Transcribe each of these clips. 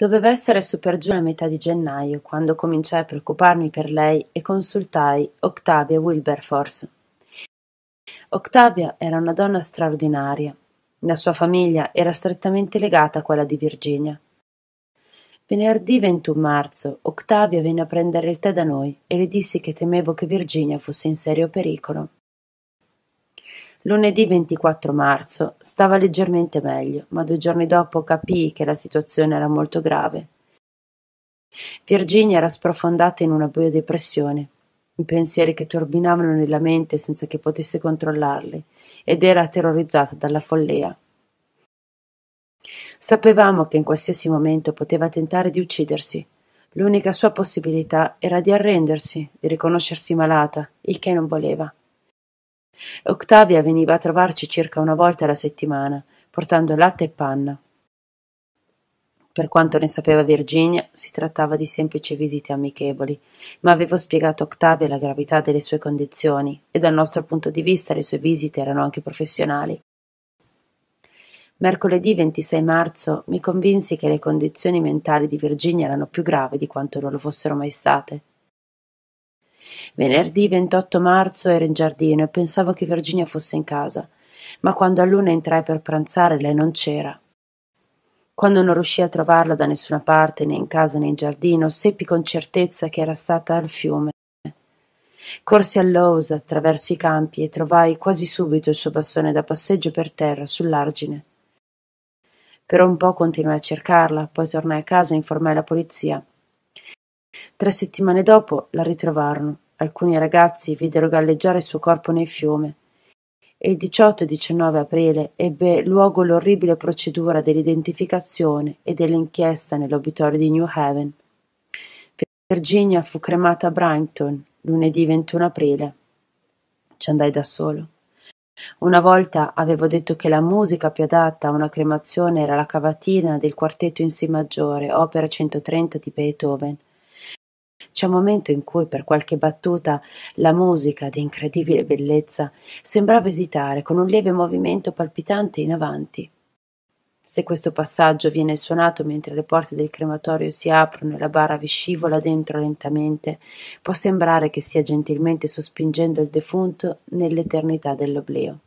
doveva essere su per giù la metà di gennaio quando cominciai a preoccuparmi per lei e consultai octavia wilberforce octavia era una donna straordinaria la sua famiglia era strettamente legata a quella di virginia Venerdì 21 marzo Octavia venne a prendere il tè da noi e le dissi che temevo che Virginia fosse in serio pericolo. Lunedì 24 marzo stava leggermente meglio, ma due giorni dopo capii che la situazione era molto grave. Virginia era sprofondata in una buia depressione, i pensieri che turbinavano nella mente senza che potesse controllarli, ed era terrorizzata dalla follia. Sapevamo che in qualsiasi momento poteva tentare di uccidersi. L'unica sua possibilità era di arrendersi, di riconoscersi malata, il che non voleva. Octavia veniva a trovarci circa una volta alla settimana, portando latte e panna. Per quanto ne sapeva Virginia, si trattava di semplici visite amichevoli, ma avevo spiegato a Octavia la gravità delle sue condizioni e dal nostro punto di vista le sue visite erano anche professionali. Mercoledì 26 marzo mi convinsi che le condizioni mentali di Virginia erano più gravi di quanto non lo fossero mai state. Venerdì 28 marzo ero in giardino e pensavo che Virginia fosse in casa, ma quando a luna entrai per pranzare lei non c'era. Quando non riuscii a trovarla da nessuna parte, né in casa né in giardino, seppi con certezza che era stata al fiume. Corsi all'Ouse attraverso i campi e trovai quasi subito il suo bastone da passeggio per terra, sull'argine. Per un po' continuai a cercarla, poi tornai a casa e informai la polizia. Tre settimane dopo la ritrovarono alcuni ragazzi videro galleggiare il suo corpo nel fiume. E il 18 e 19 aprile ebbe luogo l'orribile procedura dell'identificazione e dell'inchiesta nell'obitorio di New Haven. Virginia fu cremata a Brighton lunedì 21 aprile. Ci andai da solo. Una volta avevo detto che la musica più adatta a una cremazione era la cavatina del quartetto in Si maggiore, opera 130 di Beethoven c'è un momento in cui per qualche battuta la musica di incredibile bellezza sembrava esitare con un lieve movimento palpitante in avanti. Se questo passaggio viene suonato mentre le porte del crematorio si aprono e la bara vi scivola dentro lentamente, può sembrare che stia gentilmente sospingendo il defunto nell'eternità dell'oblio.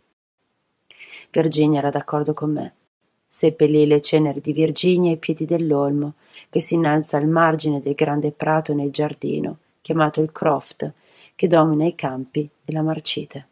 Virginia era d'accordo con me seppellì le ceneri di Virginia ai piedi dell'olmo che s'innalza al margine del grande prato nel giardino, chiamato il croft, che domina i campi e la marcite.